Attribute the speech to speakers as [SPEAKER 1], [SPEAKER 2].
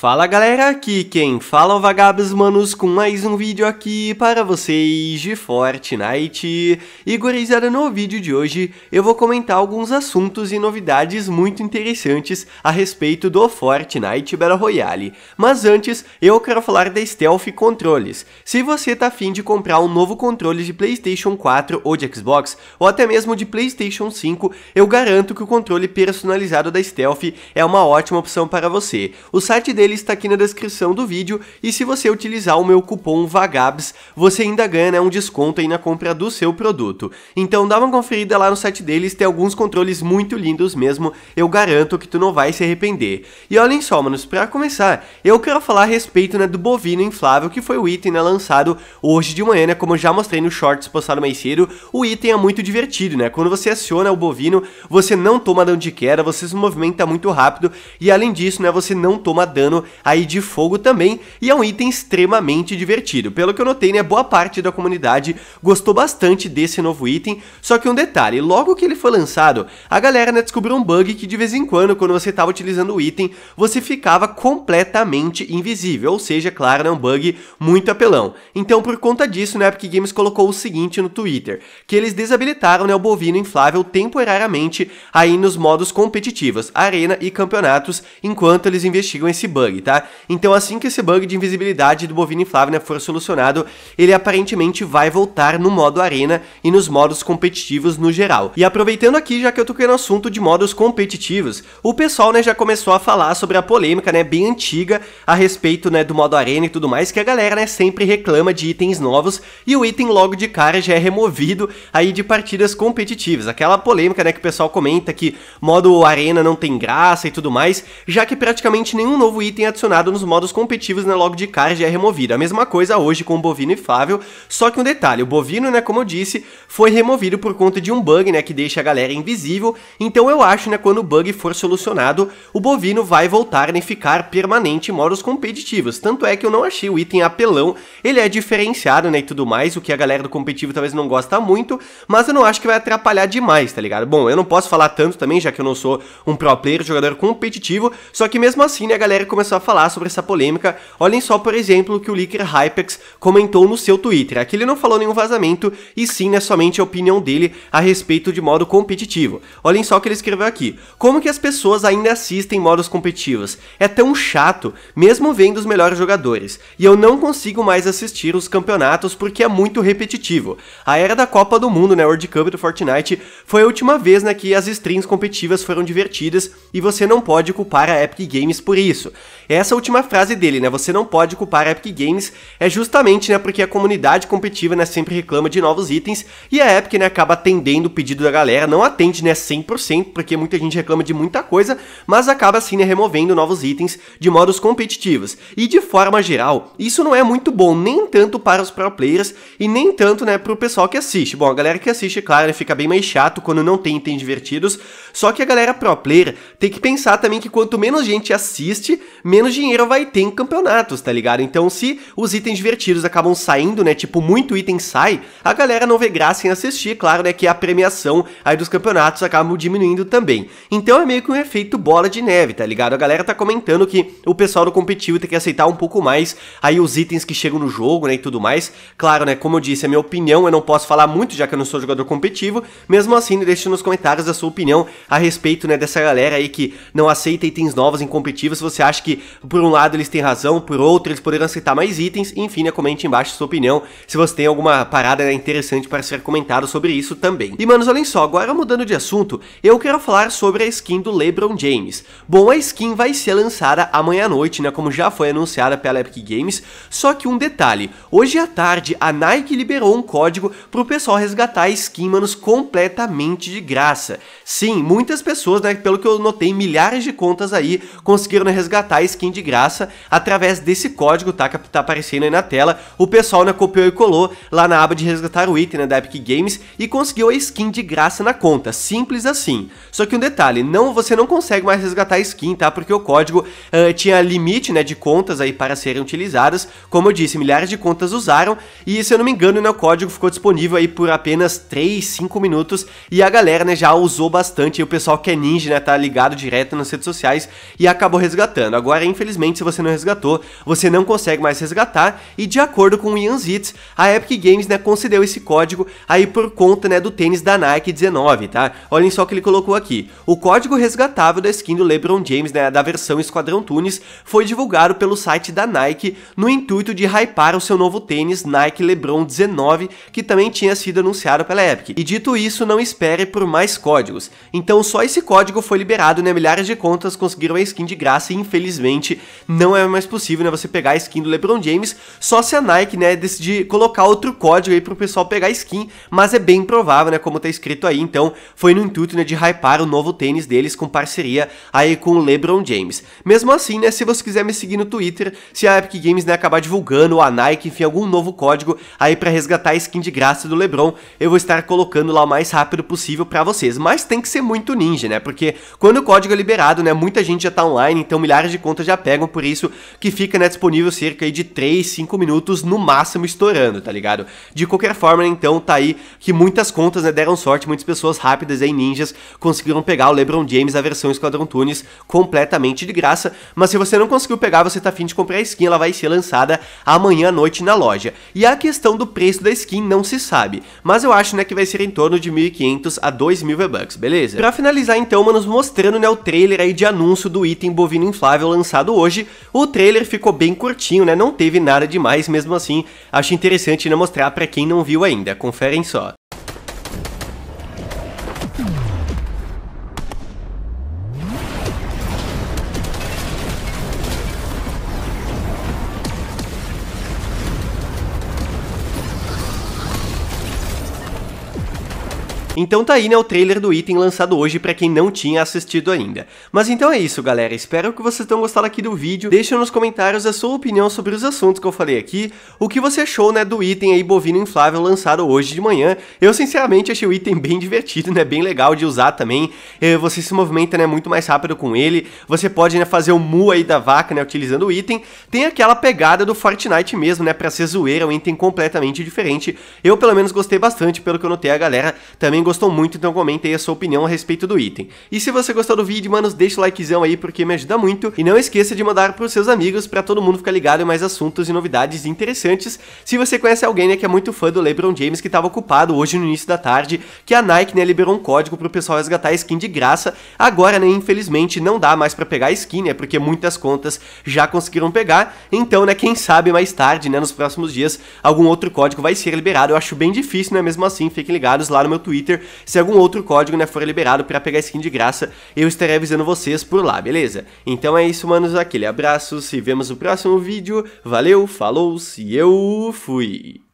[SPEAKER 1] Fala galera, aqui quem fala é o Vagabos Manos com mais um vídeo aqui para vocês de Fortnite. E gurizada, no vídeo de hoje eu vou comentar alguns assuntos e novidades muito interessantes a respeito do Fortnite Battle Royale. Mas antes, eu quero falar da Stealth Controles. Se você tá afim de comprar um novo controle de Playstation 4 ou de Xbox, ou até mesmo de Playstation 5, eu garanto que o controle personalizado da Stealth é uma ótima opção para você. O site dele dele está aqui na descrição do vídeo e se você utilizar o meu cupom VAGABS, você ainda ganha né, um desconto aí na compra do seu produto. Então dá uma conferida lá no site deles, tem alguns controles muito lindos mesmo, eu garanto que tu não vai se arrepender. E olhem só, manos, pra começar, eu quero falar a respeito né, do bovino inflável, que foi o item né, lançado hoje de manhã, né, como eu já mostrei no shorts postado mais cedo, o item é muito divertido, né, quando você aciona o bovino, você não toma dano de queda, você se movimenta muito rápido e além disso, né, você não toma dano dano aí de fogo também, e é um item extremamente divertido. Pelo que eu notei, né, boa parte da comunidade gostou bastante desse novo item, só que um detalhe, logo que ele foi lançado, a galera né, descobriu um bug que de vez em quando, quando você estava utilizando o item, você ficava completamente invisível, ou seja, é claro, é né, um bug muito apelão. Então, por conta disso, né, a Epic Games colocou o seguinte no Twitter, que eles desabilitaram né, o bovino inflável temporariamente aí nos modos competitivos, arena e campeonatos, enquanto eles investigam esse bug bug, tá? Então assim que esse bug de invisibilidade do bovino Flávia né, for solucionado, ele aparentemente vai voltar no modo arena e nos modos competitivos no geral. E aproveitando aqui, já que eu toquei no assunto de modos competitivos, o pessoal, né, já começou a falar sobre a polêmica, né, bem antiga a respeito, né, do modo arena e tudo mais, que a galera, né, sempre reclama de itens novos e o item logo de cara já é removido aí de partidas competitivas. Aquela polêmica, né, que o pessoal comenta que modo arena não tem graça e tudo mais, já que praticamente nenhum novo item item adicionado nos modos competitivos né logo de cara já é removido A mesma coisa hoje com o bovino e Flávio, só que um detalhe, o bovino, né, como eu disse, foi removido por conta de um bug, né, que deixa a galera invisível, então eu acho, né, quando o bug for solucionado, o bovino vai voltar, né, ficar permanente em modos competitivos, tanto é que eu não achei o item apelão, ele é diferenciado, né, e tudo mais, o que a galera do competitivo talvez não gosta muito, mas eu não acho que vai atrapalhar demais, tá ligado? Bom, eu não posso falar tanto também, já que eu não sou um pro player, jogador competitivo, só que mesmo assim, né, a galera começa começou a falar sobre essa polêmica, olhem só, por exemplo, o que o leaker Hypex comentou no seu Twitter. Aqui ele não falou nenhum vazamento, e sim, né, somente a opinião dele a respeito de modo competitivo. Olhem só o que ele escreveu aqui. Como que as pessoas ainda assistem modos competitivos? É tão chato, mesmo vendo os melhores jogadores. E eu não consigo mais assistir os campeonatos porque é muito repetitivo. A era da Copa do Mundo, né, World Cup do Fortnite, foi a última vez, né, que as streams competitivas foram divertidas e você não pode culpar a Epic Games por isso. Essa última frase dele, né? Você não pode culpar a Epic Games, é justamente, né, porque a comunidade competitiva, né, sempre reclama de novos itens e a Epic, né, acaba atendendo o pedido da galera, não atende, né, 100%, porque muita gente reclama de muita coisa, mas acaba assim, né, removendo novos itens de modos competitivos. E de forma geral, isso não é muito bom nem tanto para os pro players e nem tanto, né, o pessoal que assiste. Bom, a galera que assiste, claro, né, fica bem mais chato quando não tem itens divertidos, só que a galera pro player tem que pensar também que quanto menos gente assiste, menos menos dinheiro vai ter em campeonatos, tá ligado? Então se os itens divertidos acabam saindo, né, tipo, muito item sai, a galera não vê graça em assistir, claro, né, que a premiação aí dos campeonatos acaba diminuindo também. Então é meio que um efeito bola de neve, tá ligado? A galera tá comentando que o pessoal do competitivo tem que aceitar um pouco mais aí os itens que chegam no jogo, né, e tudo mais. Claro, né, como eu disse, é minha opinião, eu não posso falar muito, já que eu não sou jogador competitivo, mesmo assim, deixe nos comentários a sua opinião a respeito, né, dessa galera aí que não aceita itens novos em competitivo, se você acha que por um lado eles têm razão, por outro eles poderão aceitar mais itens, enfim, né, comente embaixo sua opinião, se você tem alguma parada interessante para ser comentado sobre isso também. E manos, olhem só, agora mudando de assunto, eu quero falar sobre a skin do LeBron James. Bom, a skin vai ser lançada amanhã à noite, né, como já foi anunciada pela Epic Games, só que um detalhe, hoje à tarde a Nike liberou um código para o pessoal resgatar a skin, manos, completamente de graça. Sim, muitas pessoas, né, pelo que eu notei, milhares de contas aí conseguiram resgatar a skin skin de graça através desse código, tá? Que tá aparecendo aí na tela. O pessoal né, copiou e colou lá na aba de resgatar o item né, da Epic Games e conseguiu a skin de graça na conta. Simples assim. Só que um detalhe, não, você não consegue mais resgatar a skin, tá? Porque o código uh, tinha limite né, de contas aí para serem utilizadas. Como eu disse, milhares de contas usaram e, se eu não me engano, né, o código ficou disponível aí por apenas 3, 5 minutos e a galera né, já usou bastante. E o pessoal que é ninja né, tá ligado direto nas redes sociais e acabou resgatando. Agora, infelizmente, se você não resgatou, você não consegue mais resgatar. E de acordo com o Ian Zitz, a Epic Games né, concedeu esse código aí por conta né, do tênis da Nike 19, tá? Olhem só o que ele colocou aqui. O código resgatável da skin do LeBron James, né, da versão Esquadrão Tunis, foi divulgado pelo site da Nike no intuito de hypar o seu novo tênis Nike LeBron 19, que também tinha sido anunciado pela Epic. E dito isso, não espere por mais códigos. Então só esse código foi liberado, né? Milhares de contas conseguiram a skin de graça e infelizmente simplesmente não é mais possível, né? Você pegar a skin do LeBron James, só se a Nike, né, decidir colocar outro código aí pro pessoal pegar a skin, mas é bem provável, né, como tá escrito aí. Então, foi no intuito, né, de hypar o novo tênis deles com parceria aí com o LeBron James. Mesmo assim, né, se você quiser me seguir no Twitter, se a Epic Games, né, acabar divulgando a Nike, enfim, algum novo código aí para resgatar a skin de graça do LeBron, eu vou estar colocando lá o mais rápido possível para vocês. Mas tem que ser muito ninja, né? Porque quando o código é liberado, né, muita gente já tá online, então milhares de contas contas já pegam, por isso que fica né, disponível cerca de 3, 5 minutos no máximo estourando, tá ligado? De qualquer forma, né, então tá aí que muitas contas né, deram sorte, muitas pessoas rápidas e ninjas, conseguiram pegar o LeBron James a versão Esquadrão Tunes completamente de graça, mas se você não conseguiu pegar, você tá afim de comprar a skin, ela vai ser lançada amanhã à noite na loja. E a questão do preço da skin não se sabe, mas eu acho né, que vai ser em torno de 1.500 a 2.000 V-Bucks, beleza? Pra finalizar então, manos, mostrando né, o trailer aí de anúncio do item bovino inflável lançado lançado hoje, o trailer ficou bem curtinho, né? Não teve nada demais mesmo assim. Acho interessante não né, mostrar para quem não viu ainda. Conferem só. Então tá aí, né, o trailer do item lançado hoje para quem não tinha assistido ainda. Mas então é isso, galera. Espero que vocês tenham gostado aqui do vídeo. Deixa nos comentários a sua opinião sobre os assuntos que eu falei aqui, o que você achou, né, do item aí bovino inflável lançado hoje de manhã. Eu, sinceramente, achei o item bem divertido, né, bem legal de usar também. Eh, você se movimenta, né, muito mais rápido com ele. Você pode, né, fazer o mu aí da vaca, né, utilizando o item. Tem aquela pegada do Fortnite mesmo, né, pra ser zoeira, é um item completamente diferente. Eu, pelo menos, gostei bastante, pelo que eu notei, a galera também gostou muito, então comenta aí a sua opinião a respeito do item. E se você gostou do vídeo, mano deixa o likezão aí porque me ajuda muito. E não esqueça de mandar pros seus amigos para todo mundo ficar ligado em mais assuntos e novidades interessantes. Se você conhece alguém né, que é muito fã do LeBron James que estava ocupado hoje no início da tarde, que a Nike né, liberou um código pro pessoal resgatar a skin de graça. Agora, né, infelizmente, não dá mais para pegar a skin, né, porque muitas contas já conseguiram pegar. Então, né, quem sabe mais tarde, né, nos próximos dias, algum outro código vai ser liberado. Eu acho bem difícil, né, mesmo assim, fiquem ligados lá no meu Twitter Twitter. Se algum outro código né, for liberado para pegar skin de graça, eu estarei avisando vocês por lá, beleza? Então é isso, manos. Aquele abraço, se vemos no próximo vídeo. Valeu, falou, se eu fui.